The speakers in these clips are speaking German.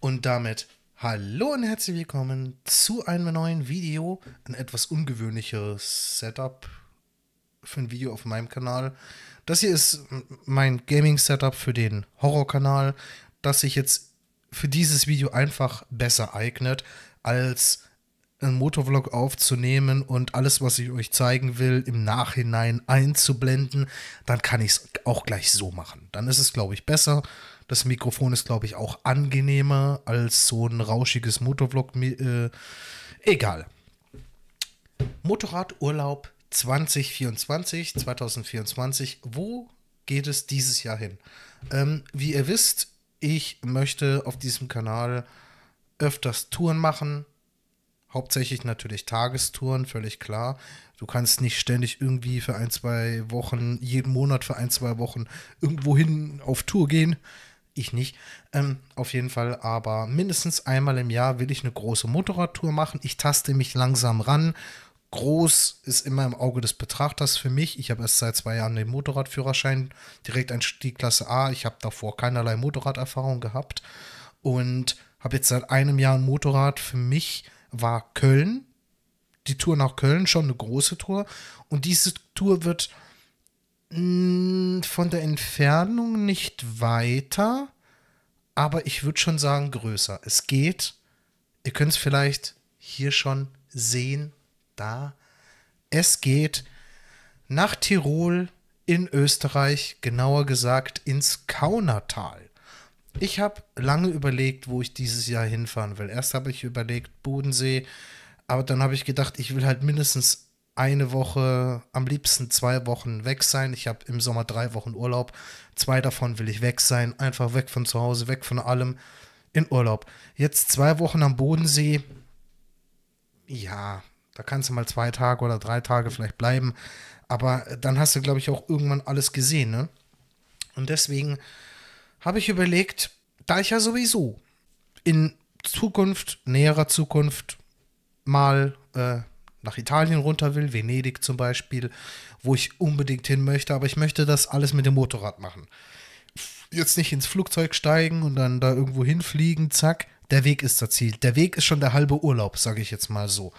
Und damit hallo und herzlich willkommen zu einem neuen Video. Ein etwas ungewöhnliches Setup für ein Video auf meinem Kanal. Das hier ist mein Gaming-Setup für den Horror-Kanal, das sich jetzt für dieses Video einfach besser eignet, als einen Motorvlog aufzunehmen und alles, was ich euch zeigen will, im Nachhinein einzublenden. Dann kann ich es auch gleich so machen. Dann ist es, glaube ich, besser. Das Mikrofon ist, glaube ich, auch angenehmer als so ein rauschiges Motorvlog. Äh, egal. Motorradurlaub 2024, 2024. Wo geht es dieses Jahr hin? Ähm, wie ihr wisst, ich möchte auf diesem Kanal öfters Touren machen. Hauptsächlich natürlich Tagestouren, völlig klar. Du kannst nicht ständig irgendwie für ein, zwei Wochen, jeden Monat für ein, zwei Wochen irgendwohin auf Tour gehen ich nicht. Ähm, auf jeden Fall, aber mindestens einmal im Jahr will ich eine große Motorradtour machen. Ich taste mich langsam ran. Groß ist immer im Auge des Betrachters für mich. Ich habe erst seit zwei Jahren den Motorradführerschein, direkt Einstieg Klasse A. Ich habe davor keinerlei Motorraderfahrung gehabt und habe jetzt seit einem Jahr ein Motorrad. Für mich war Köln, die Tour nach Köln schon eine große Tour und diese Tour wird von der Entfernung nicht weiter, aber ich würde schon sagen größer. Es geht. Ihr könnt es vielleicht hier schon sehen. Da. Es geht nach Tirol in Österreich, genauer gesagt ins Kaunertal. Ich habe lange überlegt, wo ich dieses Jahr hinfahren will. Erst habe ich überlegt Bodensee, aber dann habe ich gedacht, ich will halt mindestens eine Woche, am liebsten zwei Wochen weg sein. Ich habe im Sommer drei Wochen Urlaub. Zwei davon will ich weg sein. Einfach weg von zu Hause, weg von allem. In Urlaub. Jetzt zwei Wochen am Bodensee. Ja, da kannst du mal zwei Tage oder drei Tage vielleicht bleiben. Aber dann hast du, glaube ich, auch irgendwann alles gesehen. Ne? Und deswegen habe ich überlegt, da ich ja sowieso in Zukunft, näherer Zukunft mal äh, nach Italien runter will, Venedig zum Beispiel, wo ich unbedingt hin möchte, aber ich möchte das alles mit dem Motorrad machen. Jetzt nicht ins Flugzeug steigen und dann da irgendwo hinfliegen, zack. Der Weg ist das Ziel. Der Weg ist schon der halbe Urlaub, sage ich jetzt mal so.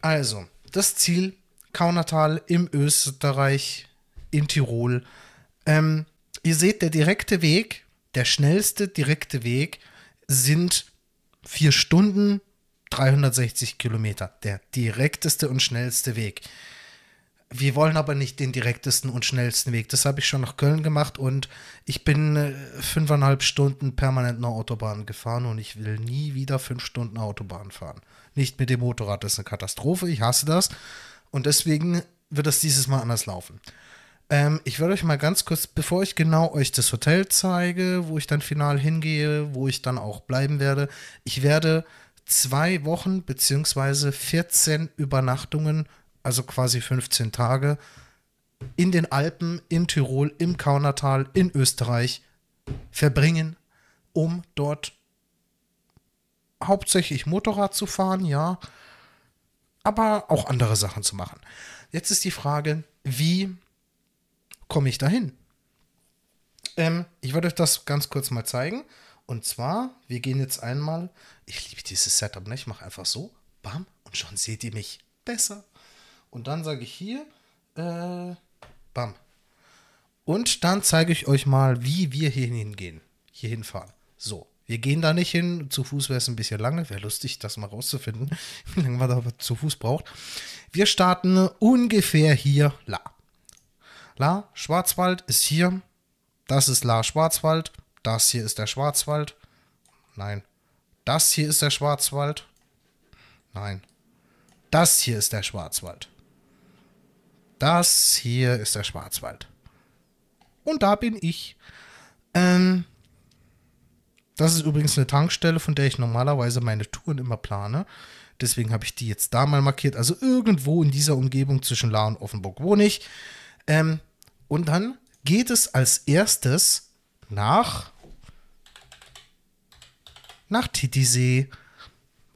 Also, das Ziel, Kaunertal im Österreich, in Tirol. Ähm, ihr seht, der direkte Weg, der schnellste direkte Weg sind vier Stunden 360 Kilometer, der direkteste und schnellste Weg. Wir wollen aber nicht den direktesten und schnellsten Weg. Das habe ich schon nach Köln gemacht und ich bin äh, fünfeinhalb Stunden permanent nach Autobahn gefahren und ich will nie wieder fünf Stunden Autobahn fahren. Nicht mit dem Motorrad, das ist eine Katastrophe, ich hasse das. Und deswegen wird das dieses Mal anders laufen. Ähm, ich werde euch mal ganz kurz, bevor ich genau euch das Hotel zeige, wo ich dann final hingehe, wo ich dann auch bleiben werde, ich werde zwei Wochen bzw. 14 Übernachtungen, also quasi 15 Tage, in den Alpen, in Tirol, im Kaunertal, in Österreich verbringen, um dort hauptsächlich Motorrad zu fahren, ja, aber auch andere Sachen zu machen. Jetzt ist die Frage, wie komme ich dahin? Ähm, ich werde euch das ganz kurz mal zeigen. Und zwar, wir gehen jetzt einmal ich liebe dieses Setup nicht. Ich mache einfach so, bam, und schon seht ihr mich besser. Und dann sage ich hier, äh, bam. Und dann zeige ich euch mal, wie wir hier hingehen, hier hinfahren. So, wir gehen da nicht hin. Zu Fuß wäre es ein bisschen lange. Wäre lustig, das mal rauszufinden, wie lange man da zu Fuß braucht. Wir starten ungefähr hier La. La, Schwarzwald ist hier. Das ist La Schwarzwald. Das hier ist der Schwarzwald. Nein, das hier ist der Schwarzwald. Nein. Das hier ist der Schwarzwald. Das hier ist der Schwarzwald. Und da bin ich. Ähm, das ist übrigens eine Tankstelle, von der ich normalerweise meine Touren immer plane. Deswegen habe ich die jetzt da mal markiert. Also irgendwo in dieser Umgebung zwischen La und Offenburg wohne ich. Ähm, und dann geht es als erstes nach nach Titisee.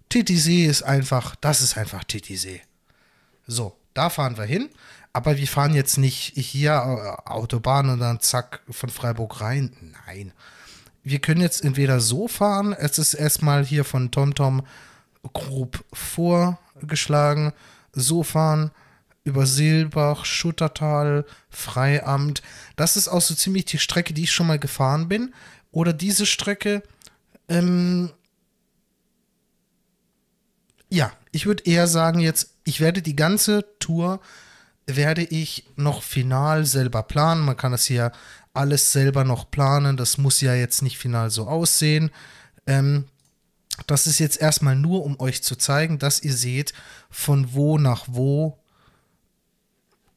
Titisee ist einfach, das ist einfach Titisee. So, da fahren wir hin. Aber wir fahren jetzt nicht hier äh, Autobahn und dann zack von Freiburg rein. Nein. Wir können jetzt entweder so fahren, es ist erstmal hier von TomTom grob vorgeschlagen, so fahren über Silbach, Schuttertal, Freiamt. Das ist auch so ziemlich die Strecke, die ich schon mal gefahren bin. Oder diese Strecke, ähm, ja, ich würde eher sagen jetzt, ich werde die ganze Tour werde ich noch final selber planen. Man kann das hier alles selber noch planen. Das muss ja jetzt nicht final so aussehen. Ähm, das ist jetzt erstmal nur, um euch zu zeigen, dass ihr seht, von wo nach wo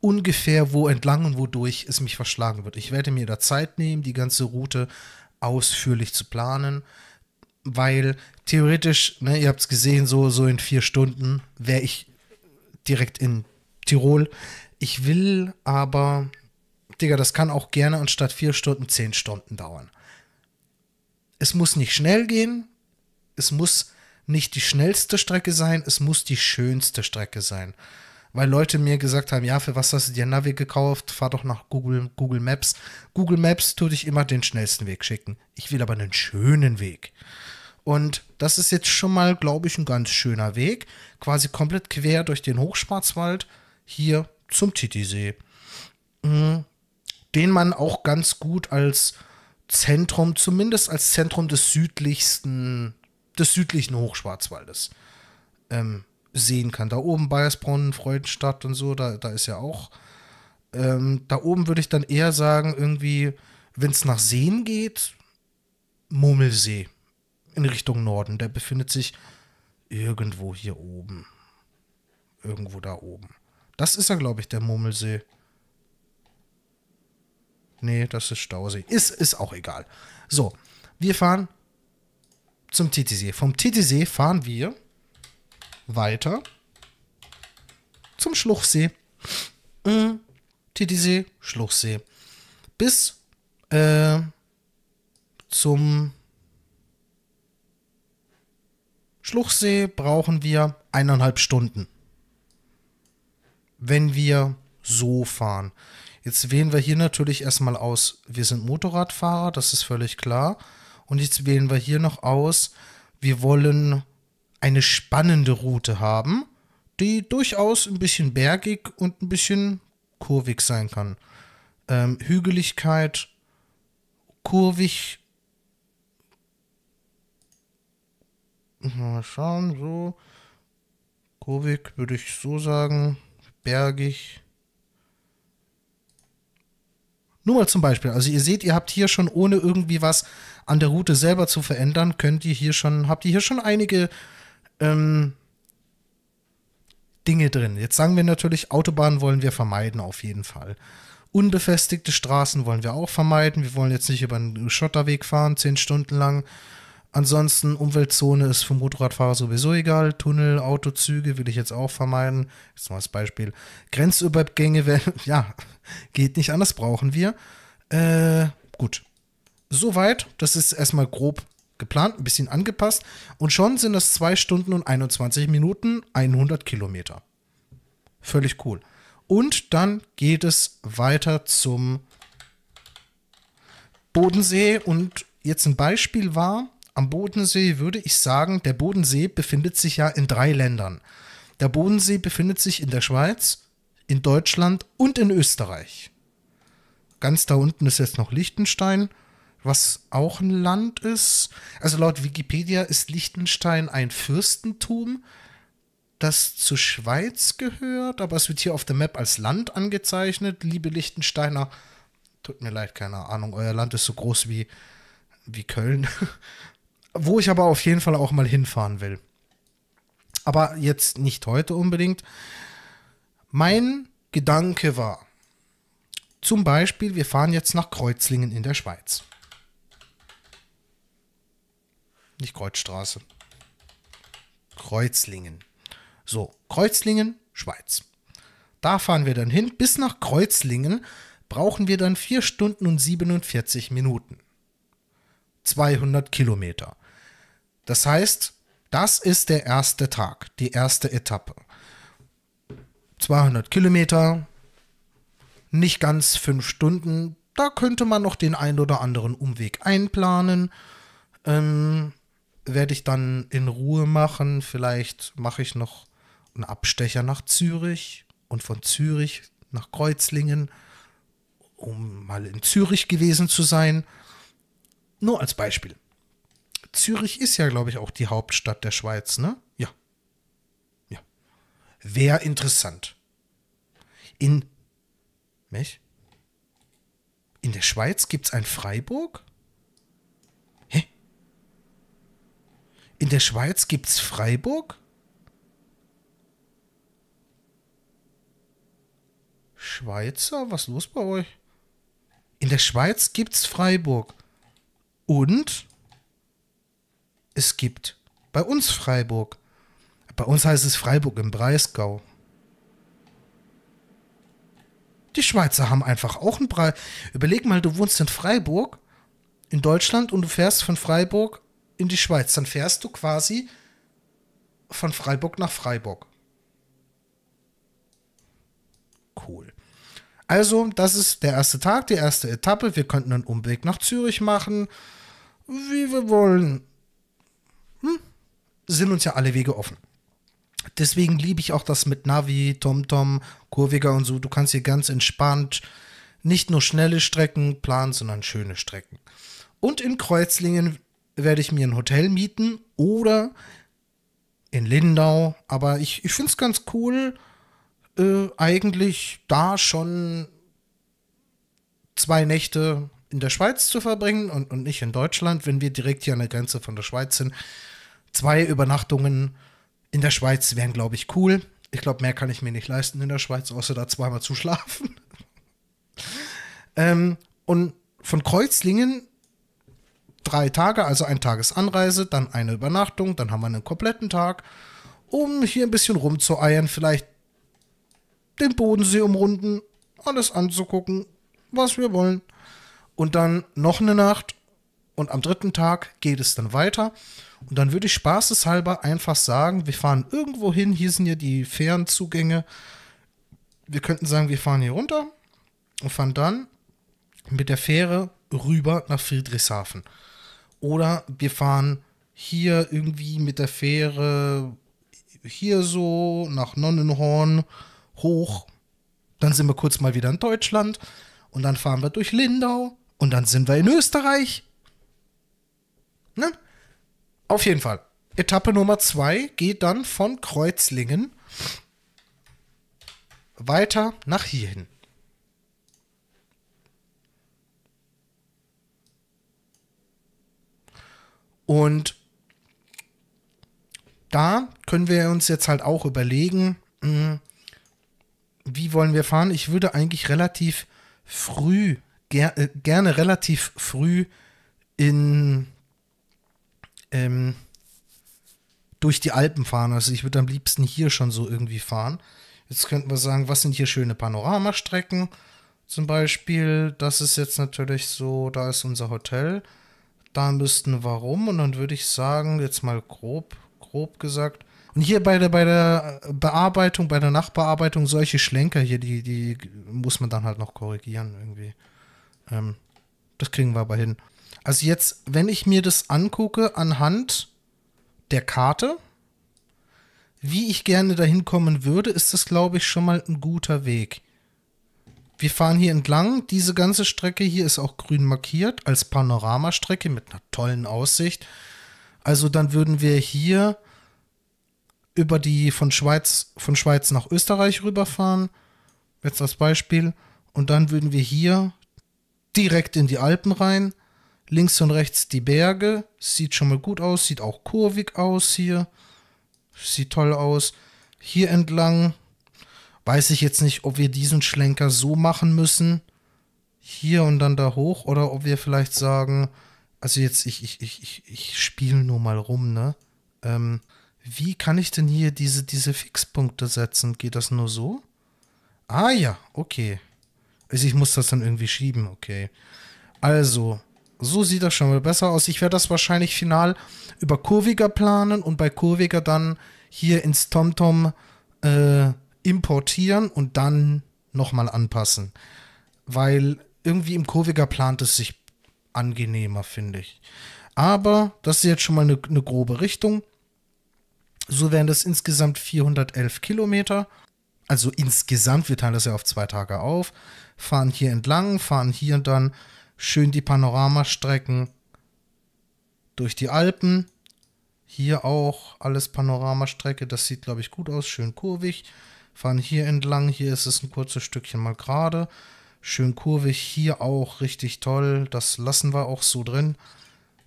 ungefähr wo entlang und wodurch es mich verschlagen wird. Ich werde mir da Zeit nehmen, die ganze Route ausführlich zu planen weil theoretisch, ne, ihr habt es gesehen, so, so in vier Stunden wäre ich direkt in Tirol. Ich will aber, Digga, das kann auch gerne anstatt vier Stunden zehn Stunden dauern. Es muss nicht schnell gehen, es muss nicht die schnellste Strecke sein, es muss die schönste Strecke sein weil Leute mir gesagt haben, ja, für was hast du dir Navi gekauft? Fahr doch nach Google, Google Maps. Google Maps tut ich immer den schnellsten Weg schicken. Ich will aber einen schönen Weg. Und das ist jetzt schon mal, glaube ich, ein ganz schöner Weg. Quasi komplett quer durch den Hochschwarzwald hier zum Titisee. Mhm. Den man auch ganz gut als Zentrum, zumindest als Zentrum des südlichsten, des südlichen Hochschwarzwaldes ähm, sehen kann. Da oben Bayersbronn, Freudenstadt und so, da, da ist ja auch. Ähm, da oben würde ich dann eher sagen, irgendwie, wenn es nach Seen geht, Mummelsee in Richtung Norden. Der befindet sich irgendwo hier oben. Irgendwo da oben. Das ist ja, glaube ich, der Mummelsee. Nee, das ist Stausee. Ist, ist auch egal. So, wir fahren zum Titisee. Vom Titisee fahren wir weiter zum Schluchsee. Äh, Titisee, Schluchsee. Bis äh, zum Schluchsee brauchen wir eineinhalb Stunden. Wenn wir so fahren. Jetzt wählen wir hier natürlich erstmal aus, wir sind Motorradfahrer, das ist völlig klar. Und jetzt wählen wir hier noch aus, wir wollen eine spannende Route haben, die durchaus ein bisschen bergig und ein bisschen kurvig sein kann. Ähm, Hügeligkeit, kurvig. Mal schauen, so. Kurvig würde ich so sagen. Bergig. Nur mal zum Beispiel. Also ihr seht, ihr habt hier schon, ohne irgendwie was an der Route selber zu verändern, könnt ihr hier schon, habt ihr hier schon einige ähm, Dinge drin. Jetzt sagen wir natürlich, Autobahnen wollen wir vermeiden auf jeden Fall. Unbefestigte Straßen wollen wir auch vermeiden. Wir wollen jetzt nicht über einen Schotterweg fahren, zehn Stunden lang. Ansonsten Umweltzone ist für Motorradfahrer sowieso egal. Tunnel, Autozüge will ich jetzt auch vermeiden. Jetzt mal das Beispiel. Grenzübergänge, ja, geht nicht anders, brauchen wir. Äh, gut. Soweit, das ist erstmal grob geplant, ein bisschen angepasst und schon sind es 2 Stunden und 21 Minuten, 100 Kilometer. Völlig cool. Und dann geht es weiter zum Bodensee und jetzt ein Beispiel war, am Bodensee würde ich sagen, der Bodensee befindet sich ja in drei Ländern. Der Bodensee befindet sich in der Schweiz, in Deutschland und in Österreich. Ganz da unten ist jetzt noch Liechtenstein was auch ein Land ist. Also laut Wikipedia ist Liechtenstein ein Fürstentum, das zur Schweiz gehört, aber es wird hier auf der Map als Land angezeichnet. Liebe Liechtensteiner, tut mir leid, keine Ahnung, euer Land ist so groß wie, wie Köln. Wo ich aber auf jeden Fall auch mal hinfahren will. Aber jetzt nicht heute unbedingt. Mein Gedanke war, zum Beispiel, wir fahren jetzt nach Kreuzlingen in der Schweiz. nicht Kreuzstraße. Kreuzlingen. So, Kreuzlingen, Schweiz. Da fahren wir dann hin. Bis nach Kreuzlingen brauchen wir dann 4 Stunden und 47 Minuten. 200 Kilometer. Das heißt, das ist der erste Tag, die erste Etappe. 200 Kilometer, nicht ganz 5 Stunden. Da könnte man noch den ein oder anderen Umweg einplanen. Ähm, werde ich dann in Ruhe machen. Vielleicht mache ich noch einen Abstecher nach Zürich und von Zürich nach Kreuzlingen, um mal in Zürich gewesen zu sein. Nur als Beispiel. Zürich ist ja, glaube ich, auch die Hauptstadt der Schweiz, ne? Ja. Ja. Wäre interessant. In. Mich? In der Schweiz gibt es ein Freiburg? In der Schweiz gibt es Freiburg? Schweizer? Was ist los bei euch? In der Schweiz gibt es Freiburg. Und es gibt bei uns Freiburg. Bei uns heißt es Freiburg im Breisgau. Die Schweizer haben einfach auch einen Breisgau. Überleg mal, du wohnst in Freiburg, in Deutschland, und du fährst von Freiburg in die Schweiz. Dann fährst du quasi von Freiburg nach Freiburg. Cool. Also, das ist der erste Tag, die erste Etappe. Wir könnten einen Umweg nach Zürich machen, wie wir wollen. Hm? Sind uns ja alle Wege offen. Deswegen liebe ich auch das mit Navi, TomTom, Kurviger und so. Du kannst hier ganz entspannt nicht nur schnelle Strecken planen, sondern schöne Strecken. Und in Kreuzlingen werde ich mir ein Hotel mieten oder in Lindau. Aber ich, ich finde es ganz cool, äh, eigentlich da schon zwei Nächte in der Schweiz zu verbringen und, und nicht in Deutschland, wenn wir direkt hier an der Grenze von der Schweiz sind. Zwei Übernachtungen in der Schweiz wären, glaube ich, cool. Ich glaube, mehr kann ich mir nicht leisten in der Schweiz, außer da zweimal zu schlafen. ähm, und von Kreuzlingen drei Tage, also ein Tagesanreise, dann eine Übernachtung, dann haben wir einen kompletten Tag, um hier ein bisschen rumzueiern, vielleicht den Bodensee umrunden, alles anzugucken, was wir wollen. Und dann noch eine Nacht und am dritten Tag geht es dann weiter. Und dann würde ich spaßeshalber einfach sagen, wir fahren irgendwo hin, hier sind ja die Fernzugänge. Wir könnten sagen, wir fahren hier runter und fahren dann mit der Fähre rüber nach Friedrichshafen. Oder wir fahren hier irgendwie mit der Fähre hier so nach Nonnenhorn hoch. Dann sind wir kurz mal wieder in Deutschland. Und dann fahren wir durch Lindau. Und dann sind wir in Österreich. Ne? Auf jeden Fall. Etappe Nummer zwei geht dann von Kreuzlingen weiter nach hier hin. Und da können wir uns jetzt halt auch überlegen, hm, wie wollen wir fahren. Ich würde eigentlich relativ früh, ger äh, gerne relativ früh in ähm, durch die Alpen fahren. Also ich würde am liebsten hier schon so irgendwie fahren. Jetzt könnten wir sagen, was sind hier schöne Panoramastrecken? Zum Beispiel, das ist jetzt natürlich so, da ist unser Hotel da müssten warum. Und dann würde ich sagen, jetzt mal grob, grob gesagt, und hier bei der, bei der Bearbeitung, bei der Nachbearbeitung, solche Schlenker hier, die, die muss man dann halt noch korrigieren irgendwie. Ähm, das kriegen wir aber hin. Also jetzt, wenn ich mir das angucke anhand der Karte, wie ich gerne dahin kommen würde, ist das, glaube ich, schon mal ein guter Weg. Wir fahren hier entlang. Diese ganze Strecke hier ist auch grün markiert als Panoramastrecke mit einer tollen Aussicht. Also dann würden wir hier über die von Schweiz, von Schweiz nach Österreich rüberfahren. Jetzt das Beispiel. Und dann würden wir hier direkt in die Alpen rein. Links und rechts die Berge. Sieht schon mal gut aus. Sieht auch kurvig aus hier. Sieht toll aus. Hier entlang Weiß ich jetzt nicht, ob wir diesen Schlenker so machen müssen, hier und dann da hoch, oder ob wir vielleicht sagen, also jetzt, ich, ich, ich, ich, ich spiele nur mal rum, ne? Ähm, wie kann ich denn hier diese, diese Fixpunkte setzen? Geht das nur so? Ah ja, okay. Also ich muss das dann irgendwie schieben, okay. Also, so sieht das schon mal besser aus. Ich werde das wahrscheinlich final über Kurviger planen und bei Kurviger dann hier ins TomTom äh, importieren und dann nochmal anpassen. Weil irgendwie im Kurviger plant es sich angenehmer, finde ich. Aber das ist jetzt schon mal eine, eine grobe Richtung. So wären das insgesamt 411 Kilometer. Also insgesamt, wir teilen das ja auf zwei Tage auf, fahren hier entlang, fahren hier und dann schön die Panoramastrecken durch die Alpen. Hier auch alles Panoramastrecke, das sieht, glaube ich, gut aus, schön kurvig fahren hier entlang. Hier ist es ein kurzes Stückchen mal gerade. Schön kurvig. Hier auch richtig toll. Das lassen wir auch so drin.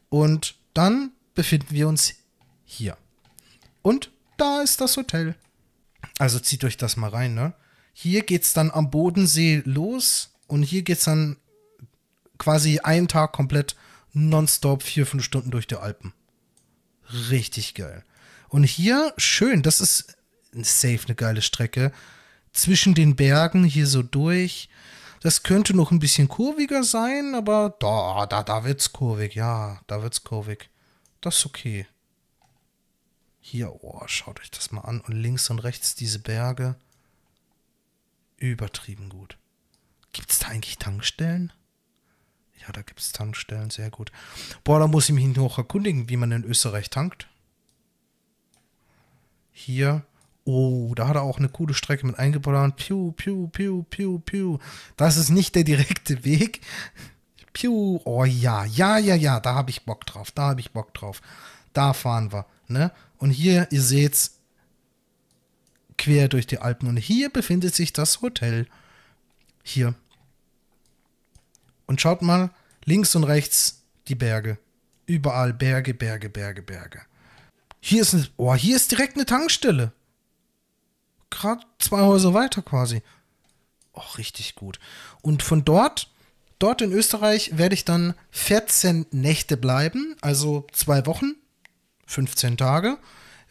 Und dann befinden wir uns hier. Und da ist das Hotel. Also zieht euch das mal rein, ne? Hier geht's dann am Bodensee los und hier geht's dann quasi einen Tag komplett nonstop vier, fünf Stunden durch die Alpen. Richtig geil. Und hier, schön, das ist safe eine geile Strecke. Zwischen den Bergen hier so durch. Das könnte noch ein bisschen kurviger sein, aber da, da, da wird's kurvig, ja, da wird's kurvig. Das ist okay. Hier, oh, schaut euch das mal an. Und links und rechts diese Berge. Übertrieben gut. Gibt's da eigentlich Tankstellen? Ja, da gibt es Tankstellen, sehr gut. Boah, da muss ich mich noch erkundigen, wie man in Österreich tankt. Hier Oh, da hat er auch eine coole Strecke mit eingebaut. Piu, piu, piu, piu, piu. Das ist nicht der direkte Weg. Piu, oh ja, ja, ja, ja, da habe ich Bock drauf, da habe ich Bock drauf. Da fahren wir, ne? Und hier, ihr seht's, quer durch die Alpen. Und hier befindet sich das Hotel. Hier. Und schaut mal, links und rechts die Berge. Überall Berge, Berge, Berge, Berge. Hier ist, eine, oh, hier ist direkt eine Tankstelle gerade zwei Häuser weiter quasi. Auch richtig gut. Und von dort, dort in Österreich, werde ich dann 14 Nächte bleiben, also zwei Wochen, 15 Tage,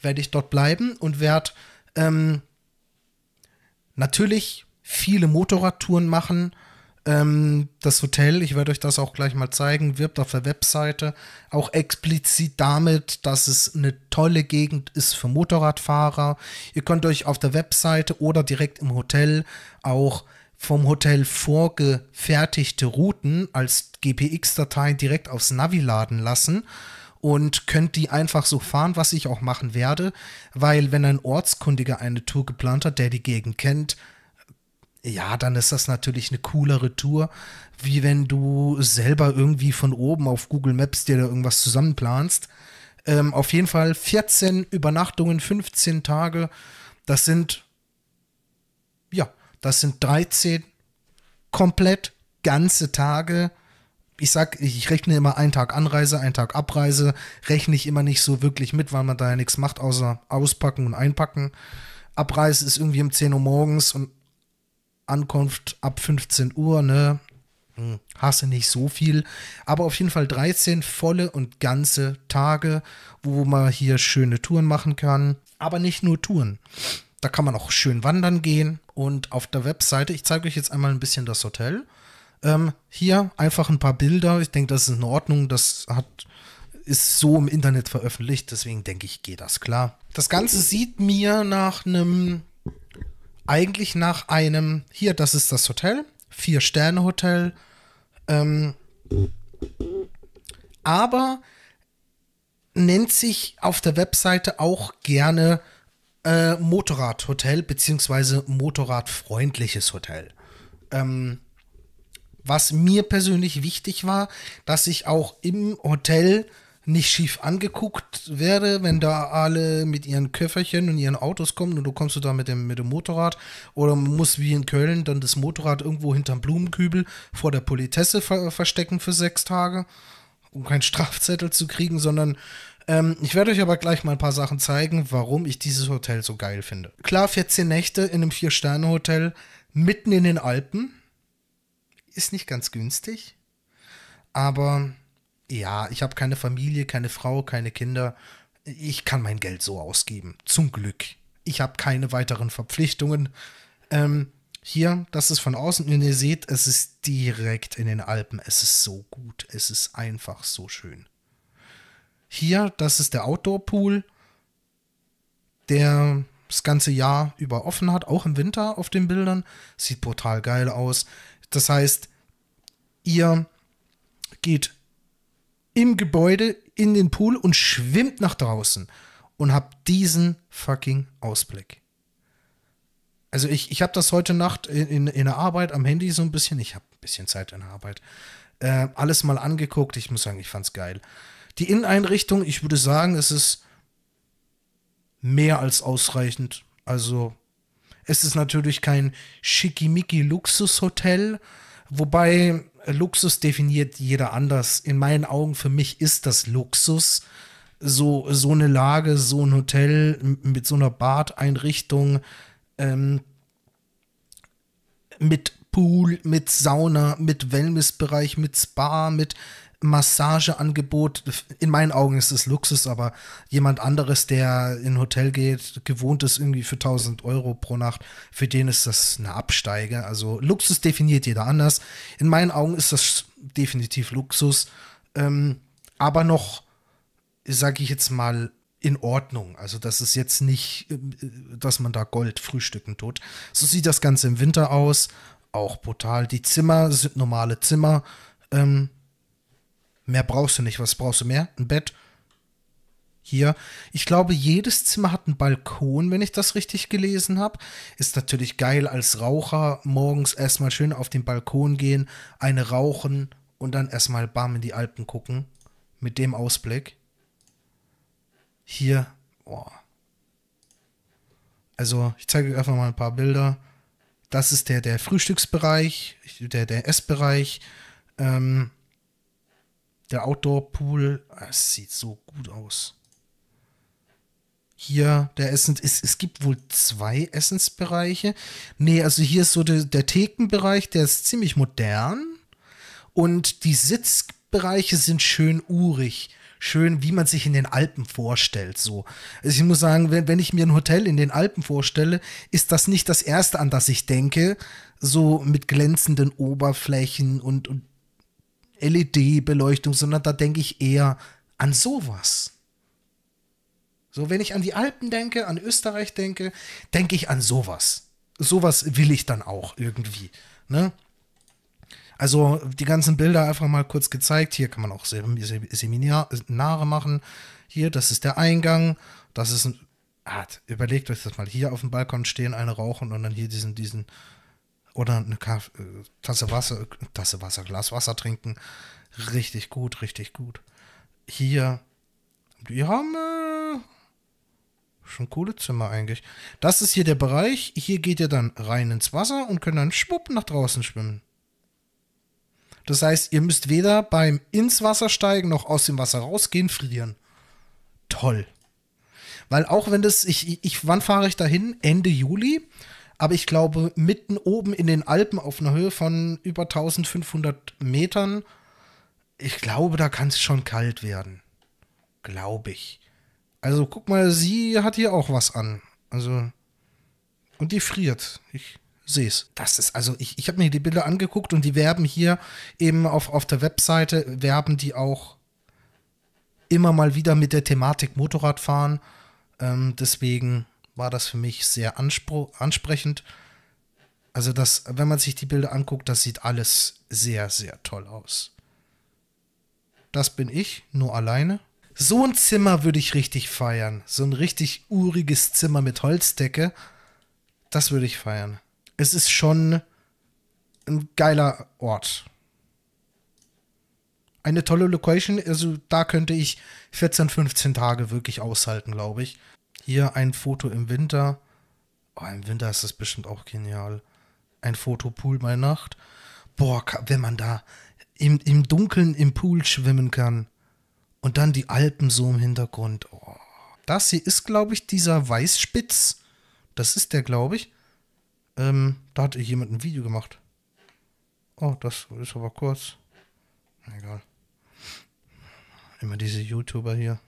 werde ich dort bleiben und werde ähm, natürlich viele Motorradtouren machen, ähm, das Hotel, ich werde euch das auch gleich mal zeigen, wirbt auf der Webseite auch explizit damit, dass es eine tolle Gegend ist für Motorradfahrer. Ihr könnt euch auf der Webseite oder direkt im Hotel auch vom Hotel vorgefertigte Routen als GPX-Datei direkt aufs Navi laden lassen und könnt die einfach so fahren, was ich auch machen werde, weil wenn ein Ortskundiger eine Tour geplant hat, der die Gegend kennt, ja, dann ist das natürlich eine coolere Tour, wie wenn du selber irgendwie von oben auf Google Maps dir da irgendwas zusammenplanst. Ähm, auf jeden Fall 14 Übernachtungen, 15 Tage. Das sind, ja, das sind 13 komplett ganze Tage. Ich sag, ich rechne immer einen Tag Anreise, einen Tag Abreise. Rechne ich immer nicht so wirklich mit, weil man da ja nichts macht, außer auspacken und einpacken. Abreise ist irgendwie um 10 Uhr morgens und Ankunft ab 15 Uhr, ne? Hm, hasse nicht so viel, aber auf jeden Fall 13 volle und ganze Tage, wo man hier schöne Touren machen kann. Aber nicht nur Touren. Da kann man auch schön wandern gehen. Und auf der Webseite, ich zeige euch jetzt einmal ein bisschen das Hotel. Ähm, hier einfach ein paar Bilder. Ich denke, das ist in Ordnung. Das hat, ist so im Internet veröffentlicht. Deswegen denke ich, geht das klar. Das Ganze sieht mir nach einem eigentlich nach einem, hier, das ist das Hotel, Vier-Sterne-Hotel. Ähm, aber nennt sich auf der Webseite auch gerne äh, Motorradhotel beziehungsweise motorradfreundliches Hotel. Ähm, was mir persönlich wichtig war, dass ich auch im Hotel nicht schief angeguckt werde, wenn da alle mit ihren Köfferchen und ihren Autos kommen und du kommst du da mit dem, mit dem Motorrad oder muss wie in Köln dann das Motorrad irgendwo hinterm Blumenkübel vor der Politesse ver verstecken für sechs Tage, um keinen Strafzettel zu kriegen, sondern ähm, ich werde euch aber gleich mal ein paar Sachen zeigen, warum ich dieses Hotel so geil finde. Klar, 14 Nächte in einem Vier-Sterne-Hotel mitten in den Alpen ist nicht ganz günstig, aber ja, ich habe keine Familie, keine Frau, keine Kinder. Ich kann mein Geld so ausgeben. Zum Glück. Ich habe keine weiteren Verpflichtungen. Ähm, hier, das ist von außen, und ihr seht, es ist direkt in den Alpen. Es ist so gut. Es ist einfach so schön. Hier, das ist der Outdoor-Pool, der das ganze Jahr über offen hat, auch im Winter auf den Bildern. Sieht brutal geil aus. Das heißt, ihr geht im Gebäude in den Pool und schwimmt nach draußen und hab diesen fucking Ausblick. Also ich, ich habe das heute Nacht in, in, in, der Arbeit am Handy so ein bisschen, ich habe ein bisschen Zeit in der Arbeit, äh, alles mal angeguckt. Ich muss sagen, ich fand es geil. Die Inneneinrichtung, ich würde sagen, es ist mehr als ausreichend. Also es ist natürlich kein schickimicki Luxushotel, hotel Wobei Luxus definiert jeder anders. In meinen Augen, für mich ist das Luxus. So, so eine Lage, so ein Hotel mit so einer Badeinrichtung, ähm, mit Pool, mit Sauna, mit Wellnessbereich, mit Spa, mit Massageangebot, in meinen Augen ist es Luxus, aber jemand anderes, der in ein Hotel geht, gewohnt ist irgendwie für 1000 Euro pro Nacht, für den ist das eine Absteige. Also Luxus definiert jeder anders. In meinen Augen ist das definitiv Luxus, ähm, aber noch, sage ich jetzt mal, in Ordnung. Also das ist jetzt nicht, äh, dass man da Gold frühstücken tut. So sieht das Ganze im Winter aus. Auch brutal. Die Zimmer sind normale Zimmer. Ähm, Mehr brauchst du nicht. Was brauchst du mehr? Ein Bett. Hier. Ich glaube, jedes Zimmer hat einen Balkon, wenn ich das richtig gelesen habe. Ist natürlich geil als Raucher. Morgens erstmal schön auf den Balkon gehen, eine rauchen und dann erstmal bam in die Alpen gucken. Mit dem Ausblick. Hier. Boah. Also, ich zeige euch einfach mal ein paar Bilder. Das ist der, der Frühstücksbereich, der, der Essbereich. Ähm, der Outdoor-Pool, ah, es sieht so gut aus. Hier, der Essen, es, es gibt wohl zwei Essensbereiche. Nee, also hier ist so de, der Thekenbereich, der ist ziemlich modern. Und die Sitzbereiche sind schön urig schön, wie man sich in den Alpen vorstellt. So. Also ich muss sagen, wenn, wenn, ich mir ein Hotel in den Alpen vorstelle, ist das nicht das Erste, an das ich denke. So mit glänzenden Oberflächen und, und LED-Beleuchtung, sondern da denke ich eher an sowas. So, wenn ich an die Alpen denke, an Österreich denke, denke ich an sowas. Sowas will ich dann auch irgendwie. Ne? Also die ganzen Bilder einfach mal kurz gezeigt. Hier kann man auch Seminare machen. Hier, das ist der Eingang. Das ist ein. Ah, überlegt euch das mal. Hier auf dem Balkon stehen, eine rauchen und dann hier diesen, diesen oder eine Kaff äh, Tasse Wasser, äh, Tasse Wasser, Glas Wasser trinken. Richtig gut, richtig gut. Hier, wir haben äh, schon coole Zimmer eigentlich. Das ist hier der Bereich. Hier geht ihr dann rein ins Wasser und könnt dann schwupp nach draußen schwimmen. Das heißt, ihr müsst weder beim ins Wasser steigen noch aus dem Wasser rausgehen frieren. Toll. Weil auch wenn das, ich, ich wann fahre ich dahin? Ende Juli aber ich glaube, mitten oben in den Alpen auf einer Höhe von über 1500 Metern, ich glaube, da kann es schon kalt werden. Glaube ich. Also guck mal, sie hat hier auch was an. Also. Und die friert. Ich sehe es. Das ist, also ich, ich habe mir die Bilder angeguckt und die werben hier eben auf, auf der Webseite, werben die auch immer mal wieder mit der Thematik Motorradfahren. Ähm, deswegen war das für mich sehr ansprechend. Also, das, wenn man sich die Bilder anguckt, das sieht alles sehr, sehr toll aus. Das bin ich, nur alleine. So ein Zimmer würde ich richtig feiern. So ein richtig uriges Zimmer mit Holzdecke. Das würde ich feiern. Es ist schon ein geiler Ort. Eine tolle Location. Also da könnte ich 14, 15 Tage wirklich aushalten, glaube ich. Hier ein Foto im Winter. Oh, im Winter ist das bestimmt auch genial. Ein Foto Pool bei Nacht. Boah, wenn man da im, im Dunkeln im Pool schwimmen kann. Und dann die Alpen so im Hintergrund. Oh. Das hier ist, glaube ich, dieser Weißspitz. Das ist der, glaube ich. Ähm, da hatte jemand ein Video gemacht. Oh, das ist aber kurz. Egal. Immer diese YouTuber hier.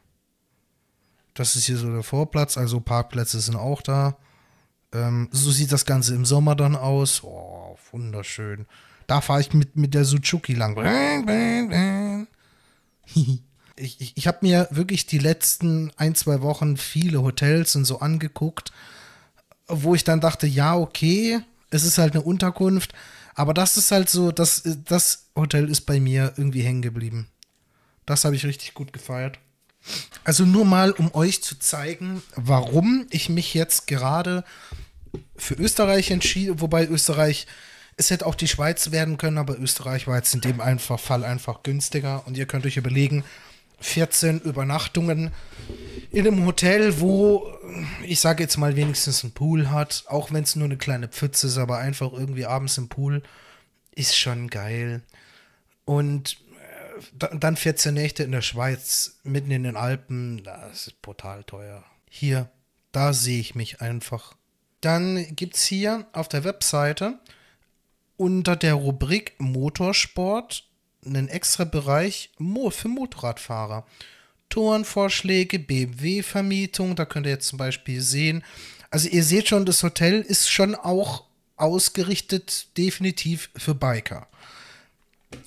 Das ist hier so der Vorplatz, also Parkplätze sind auch da. Ähm, so sieht das Ganze im Sommer dann aus. Oh, wunderschön. Da fahre ich mit, mit der Suzuki lang. ich, ich, ich habe mir wirklich die letzten ein, zwei Wochen viele Hotels und so angeguckt, wo ich dann dachte, ja, okay, es ist halt eine Unterkunft, aber das ist halt so, das, das Hotel ist bei mir irgendwie hängen geblieben. Das habe ich richtig gut gefeiert. Also nur mal, um euch zu zeigen, warum ich mich jetzt gerade für Österreich entschieden, wobei Österreich, es hätte auch die Schweiz werden können, aber Österreich war jetzt in dem einfach Fall einfach günstiger und ihr könnt euch überlegen, 14 Übernachtungen in einem Hotel, wo ich sage jetzt mal wenigstens einen Pool hat, auch wenn es nur eine kleine Pfütze ist, aber einfach irgendwie abends im Pool ist schon geil. Und dann 14 Nächte in der Schweiz, mitten in den Alpen, das ist brutal teuer. Hier, da sehe ich mich einfach. Dann gibt es hier auf der Webseite unter der Rubrik Motorsport einen extra Bereich für Motorradfahrer. Tourenvorschläge, BMW-Vermietung, da könnt ihr jetzt zum Beispiel sehen. Also ihr seht schon, das Hotel ist schon auch ausgerichtet definitiv für Biker.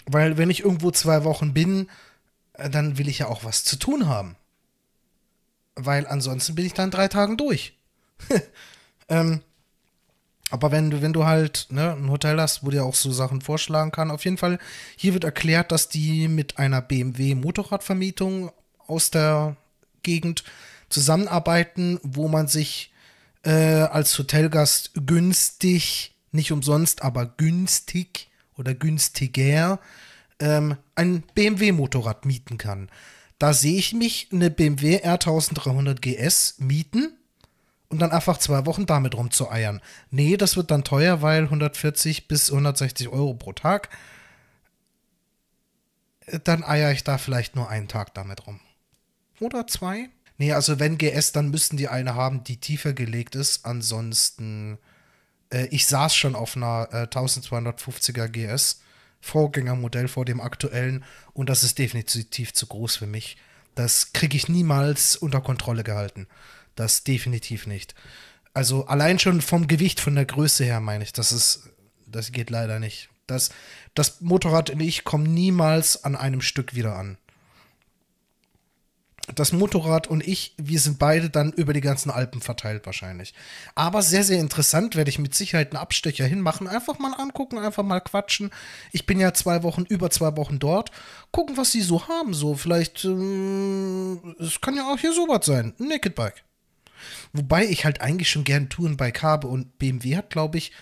Weil wenn ich irgendwo zwei Wochen bin, äh, dann will ich ja auch was zu tun haben. Weil ansonsten bin ich dann drei Tagen durch. ähm, aber wenn du, wenn du halt ne, ein Hotel hast, wo dir auch so Sachen vorschlagen kann, auf jeden Fall, hier wird erklärt, dass die mit einer BMW Motorradvermietung aus der Gegend zusammenarbeiten, wo man sich äh, als Hotelgast günstig, nicht umsonst, aber günstig oder günstiger ähm, ein BMW-Motorrad mieten kann. Da sehe ich mich eine BMW R1300 GS mieten und dann einfach zwei Wochen damit rumzueiern. Nee, das wird dann teuer, weil 140 bis 160 Euro pro Tag. Dann eier ich da vielleicht nur einen Tag damit rum. Oder zwei? Nee, also wenn GS, dann müssten die eine haben, die tiefer gelegt ist. Ansonsten äh, ich saß schon auf einer äh, 1250er GS, Vorgängermodell vor dem aktuellen, und das ist definitiv zu groß für mich. Das kriege ich niemals unter Kontrolle gehalten. Das definitiv nicht. Also allein schon vom Gewicht, von der Größe her, meine ich, das ist, das geht leider nicht. Das, das Motorrad und ich kommen niemals an einem Stück wieder an das Motorrad und ich, wir sind beide dann über die ganzen Alpen verteilt wahrscheinlich. Aber sehr, sehr interessant, werde ich mit Sicherheit einen Abstecher hinmachen. Einfach mal angucken, einfach mal quatschen. Ich bin ja zwei Wochen, über zwei Wochen dort. Gucken, was sie so haben. So, vielleicht, ähm, es kann ja auch hier sowas sein. Ein Naked Bike. Wobei ich halt eigentlich schon gern Tourenbike habe und BMW hat, glaube ich,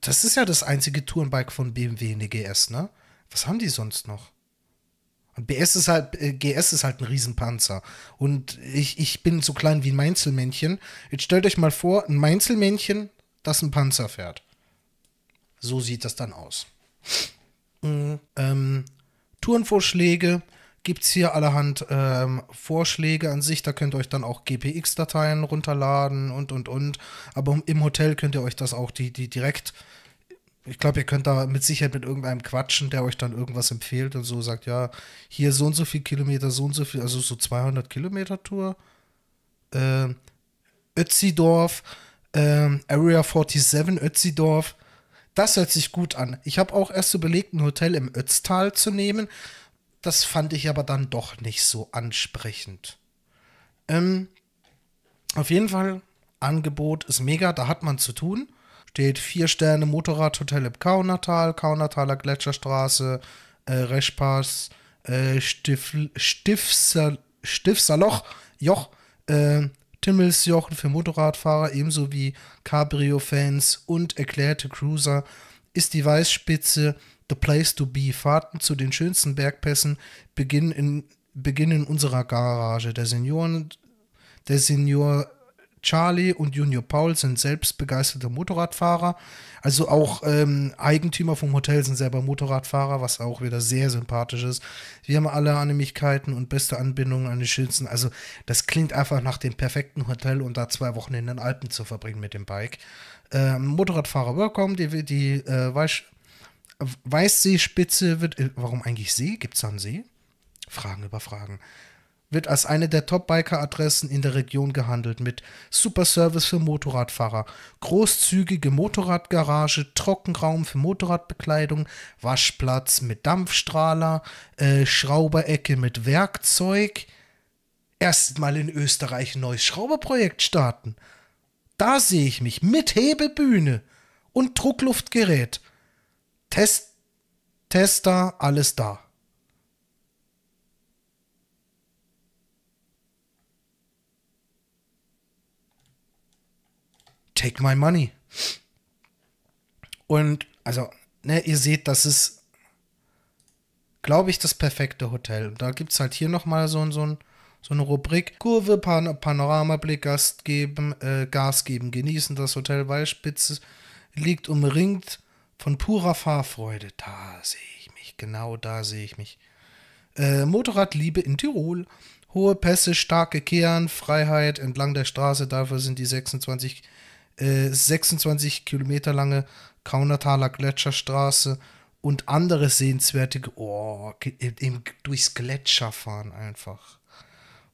das ist ja das einzige Tourenbike von BMW in der GS, ne? Was haben die sonst noch? BS ist halt, äh, GS ist halt ein Riesenpanzer. Und ich, ich bin so klein wie ein Meinzelmännchen. Jetzt stellt euch mal vor, ein Meinzelmännchen, das ein Panzer fährt. So sieht das dann aus. Mhm. Ähm, Tourenvorschläge gibt es hier allerhand ähm, Vorschläge an sich. Da könnt ihr euch dann auch GPX-Dateien runterladen und und und. Aber im Hotel könnt ihr euch das auch die, die direkt ich glaube, ihr könnt da mit Sicherheit mit irgendeinem quatschen, der euch dann irgendwas empfiehlt und so sagt, ja, hier so und so viel Kilometer, so und so viel, also so 200 Kilometer Tour. Ähm, Ötzidorf, ähm, Area 47 Ötzidorf. Das hört sich gut an. Ich habe auch erst überlegt, ein Hotel im Ötztal zu nehmen. Das fand ich aber dann doch nicht so ansprechend. Ähm, auf jeden Fall, Angebot ist mega, da hat man zu tun steht 4 Sterne Motorradhotel im Kaunertal, Kaunertaler Gletscherstraße, äh, Reschpass, äh, Stif, Stifser, Stifserloch, Joch, äh, Timmelsjochen für Motorradfahrer ebenso wie Cabrio-Fans und erklärte Cruiser ist die Weißspitze the place to be. Fahrten zu den schönsten Bergpässen beginnen in, beginnen in unserer Garage. Der Senioren, der Senior Charlie und Junior Paul sind selbst begeisterte Motorradfahrer. Also auch ähm, Eigentümer vom Hotel sind selber Motorradfahrer, was auch wieder sehr sympathisch ist. Wir haben alle Annehmlichkeiten und beste Anbindungen an die schönsten. Also das klingt einfach nach dem perfekten Hotel und da zwei Wochen in den Alpen zu verbringen mit dem Bike. Ähm, Motorradfahrer Workom, die, die äh, Weißseespitze wird. Äh, warum eigentlich See? Gibt es da einen See? Fragen über Fragen wird als eine der Top-Biker-Adressen in der Region gehandelt mit Superservice für Motorradfahrer, großzügige Motorradgarage, Trockenraum für Motorradbekleidung, Waschplatz mit Dampfstrahler, äh, Schrauberecke mit Werkzeug. Erstmal in Österreich ein neues Schrauberprojekt starten. Da sehe ich mich mit Hebebühne und Druckluftgerät. Test, Tester, alles da. take my money. Und also, ne, ihr seht, das ist, glaube ich, das perfekte Hotel. Da gibt es halt hier nochmal so, so, so eine Rubrik. Kurve, Pan Panoramablick, Gast geben, äh, Gas geben, genießen. Das Hotel weil Spitze liegt umringt von purer Fahrfreude. Da sehe ich mich, genau da sehe ich mich. Äh, Motorradliebe in Tirol. Hohe Pässe, starke Kehren, Freiheit entlang der Straße. Dafür sind die 26 26 äh, Kilometer lange Kaunertaler Gletscherstraße und andere sehenswerte oh, eben durchs Gletscher fahren einfach.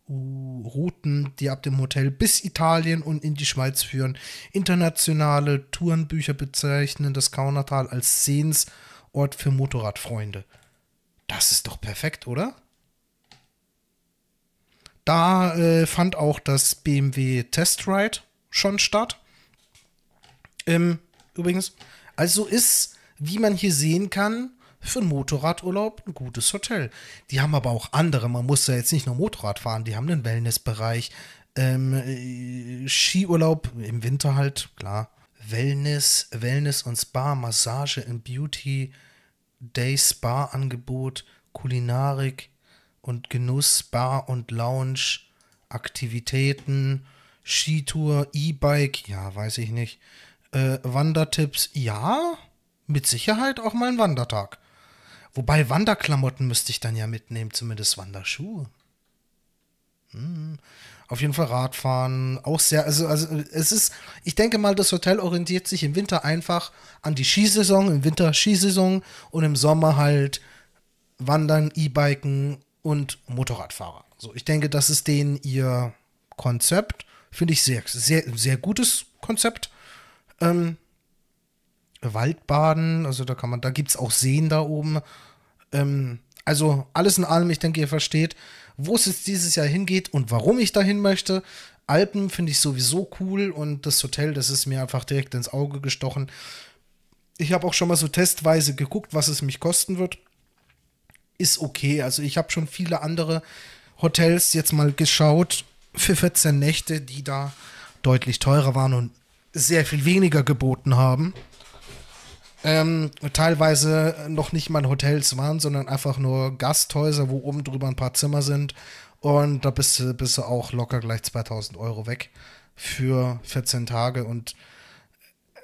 Uh, Routen, die ab dem Hotel bis Italien und in die Schweiz führen. Internationale Tourenbücher bezeichnen das Kaunertal als Sehensort für Motorradfreunde. Das ist doch perfekt, oder? Da äh, fand auch das BMW Testride schon statt. Ähm, übrigens, also ist, wie man hier sehen kann, für einen Motorradurlaub ein gutes Hotel. Die haben aber auch andere. Man muss ja jetzt nicht nur Motorrad fahren. Die haben einen Wellnessbereich, ähm, äh, Skiurlaub im Winter halt, klar. Wellness, Wellness und Spa, Massage and Beauty, Day Spa Angebot, Kulinarik und Genuss, Bar und Lounge, Aktivitäten, Skitour, E-Bike, ja, weiß ich nicht. Äh, Wandertipps, ja, mit Sicherheit auch mal ein Wandertag. Wobei Wanderklamotten müsste ich dann ja mitnehmen, zumindest Wanderschuhe. Hm. Auf jeden Fall Radfahren, auch sehr, also, also es ist, ich denke mal, das Hotel orientiert sich im Winter einfach an die Skisaison, im Winter Skisaison und im Sommer halt Wandern, E-Biken und Motorradfahrer. So, ich denke, das ist denen ihr Konzept. Finde ich sehr, sehr, sehr gutes Konzept. Ähm, Waldbaden, also da kann man, da gibt es auch Seen da oben. Ähm, also alles in allem, ich denke, ihr versteht, wo es jetzt dieses Jahr hingeht und warum ich dahin möchte. Alpen finde ich sowieso cool und das Hotel, das ist mir einfach direkt ins Auge gestochen. Ich habe auch schon mal so testweise geguckt, was es mich kosten wird. Ist okay. Also ich habe schon viele andere Hotels jetzt mal geschaut für 14 Nächte, die da deutlich teurer waren und sehr viel weniger geboten haben. Ähm, teilweise noch nicht mal Hotels waren, sondern einfach nur Gasthäuser, wo oben drüber ein paar Zimmer sind. Und da bist du, bist du auch locker gleich 2000 Euro weg für 14 Tage. Und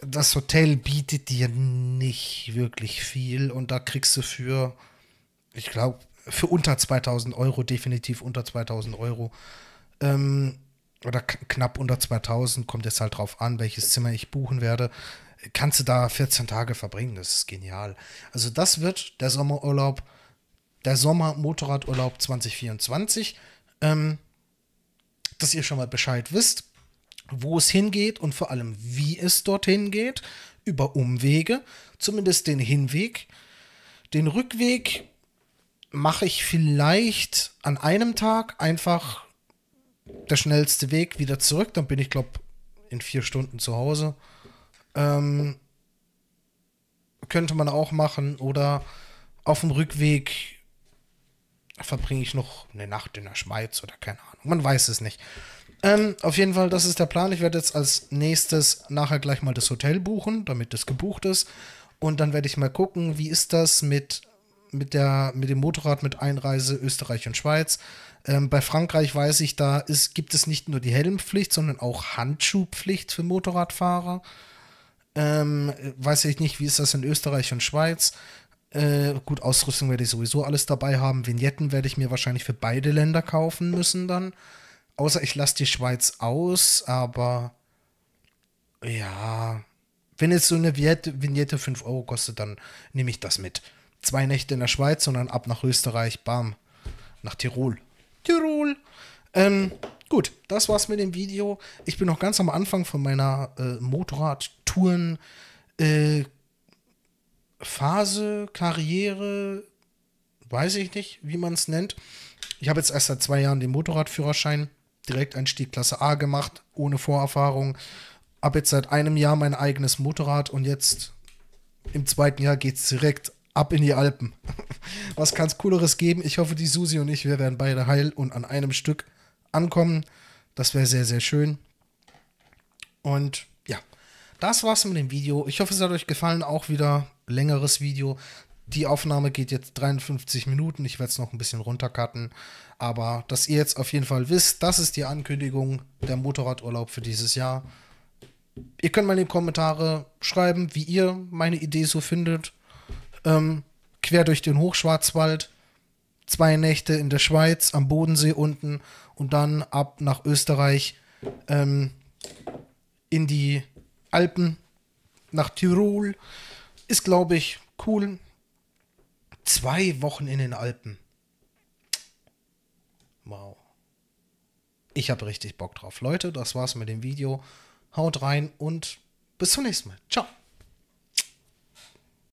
das Hotel bietet dir nicht wirklich viel. Und da kriegst du für, ich glaube, für unter 2000 Euro, definitiv unter 2000 Euro, ähm, oder knapp unter 2000, kommt jetzt halt drauf an, welches Zimmer ich buchen werde, kannst du da 14 Tage verbringen. Das ist genial. Also das wird der Sommerurlaub, der Sommermotorradurlaub 2024. Ähm, dass ihr schon mal Bescheid wisst, wo es hingeht und vor allem, wie es dorthin geht, über Umwege, zumindest den Hinweg. Den Rückweg mache ich vielleicht an einem Tag einfach der schnellste Weg wieder zurück. Dann bin ich, glaube in vier Stunden zu Hause. Ähm, könnte man auch machen. Oder auf dem Rückweg verbringe ich noch eine Nacht in der Schweiz oder keine Ahnung. Man weiß es nicht. Ähm, auf jeden Fall, das ist der Plan. Ich werde jetzt als nächstes nachher gleich mal das Hotel buchen, damit das gebucht ist. Und dann werde ich mal gucken, wie ist das mit mit, der, mit dem Motorrad mit Einreise Österreich und Schweiz. Ähm, bei Frankreich weiß ich, da ist, gibt es nicht nur die Helmpflicht, sondern auch Handschuhpflicht für Motorradfahrer. Ähm, weiß ich nicht, wie ist das in Österreich und Schweiz. Äh, gut, Ausrüstung werde ich sowieso alles dabei haben. Vignetten werde ich mir wahrscheinlich für beide Länder kaufen müssen dann. Außer ich lasse die Schweiz aus, aber ja, wenn jetzt so eine Vignette, Vignette 5 Euro kostet, dann nehme ich das mit zwei Nächte in der Schweiz, sondern ab nach Österreich, bam, nach Tirol. Tirol! Ähm, gut, das war's mit dem Video. Ich bin noch ganz am Anfang von meiner äh, Motorradtouren äh, Phase, Karriere, weiß ich nicht, wie man es nennt. Ich habe jetzt erst seit zwei Jahren den Motorradführerschein, direkt Einstieg Klasse A gemacht, ohne Vorerfahrung. Habe jetzt seit einem Jahr mein eigenes Motorrad und jetzt im zweiten Jahr geht es direkt ab in die Alpen. Was kann es Cooleres geben? Ich hoffe, die Susi und ich, wir werden beide heil und an einem Stück ankommen. Das wäre sehr, sehr schön. Und ja, das war's mit dem Video. Ich hoffe, es hat euch gefallen. Auch wieder längeres Video. Die Aufnahme geht jetzt 53 Minuten. Ich werde es noch ein bisschen runtercutten. Aber dass ihr jetzt auf jeden Fall wisst, das ist die Ankündigung der Motorradurlaub für dieses Jahr. Ihr könnt mal in die Kommentare schreiben, wie ihr meine Idee so findet ähm, quer durch den Hochschwarzwald, zwei Nächte in der Schweiz, am Bodensee unten und dann ab nach Österreich ähm, in die Alpen, nach Tirol. Ist, glaube ich, cool. Zwei Wochen in den Alpen. Wow. Ich habe richtig Bock drauf. Leute, das war's mit dem Video. Haut rein und bis zum nächsten Mal. Ciao.